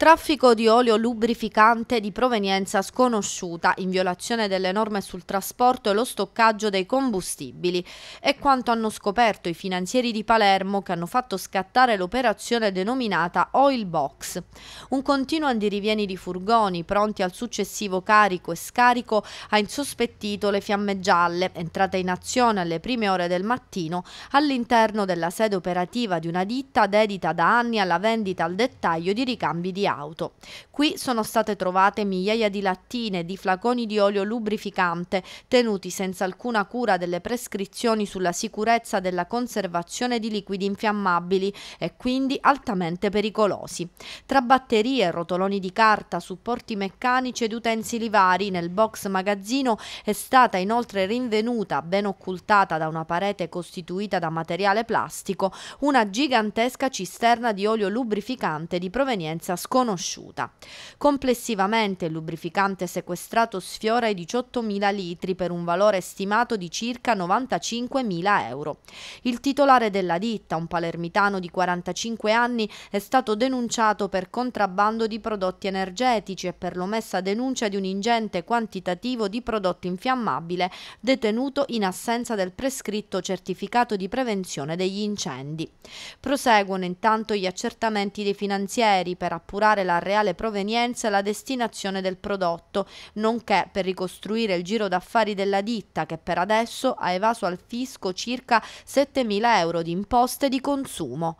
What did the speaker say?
Traffico di olio lubrificante di provenienza sconosciuta in violazione delle norme sul trasporto e lo stoccaggio dei combustibili è quanto hanno scoperto i finanzieri di Palermo che hanno fatto scattare l'operazione denominata Oil Box. Un continuo andirivieni di furgoni pronti al successivo carico e scarico ha insospettito le fiamme gialle entrate in azione alle prime ore del mattino all'interno della sede operativa di una ditta dedita da anni alla vendita al dettaglio di ricambi di auto. Qui sono state trovate migliaia di lattine, di flaconi di olio lubrificante, tenuti senza alcuna cura delle prescrizioni sulla sicurezza della conservazione di liquidi infiammabili e quindi altamente pericolosi. Tra batterie, rotoloni di carta, supporti meccanici ed utensili vari nel box magazzino è stata inoltre rinvenuta, ben occultata da una parete costituita da materiale plastico, una gigantesca cisterna di olio lubrificante di provenienza sconosciuta conosciuta. Complessivamente il lubrificante sequestrato sfiora i 18.000 litri per un valore stimato di circa 95.000 euro. Il titolare della ditta, un palermitano di 45 anni, è stato denunciato per contrabbando di prodotti energetici e per l'omessa denuncia di un ingente quantitativo di prodotto infiammabile detenuto in assenza del prescritto certificato di prevenzione degli incendi. Proseguono intanto gli accertamenti dei finanzieri per appurare accertare la reale provenienza e la destinazione del prodotto, nonché per ricostruire il giro d'affari della ditta che per adesso ha evaso al fisco circa 7.000 euro di imposte di consumo.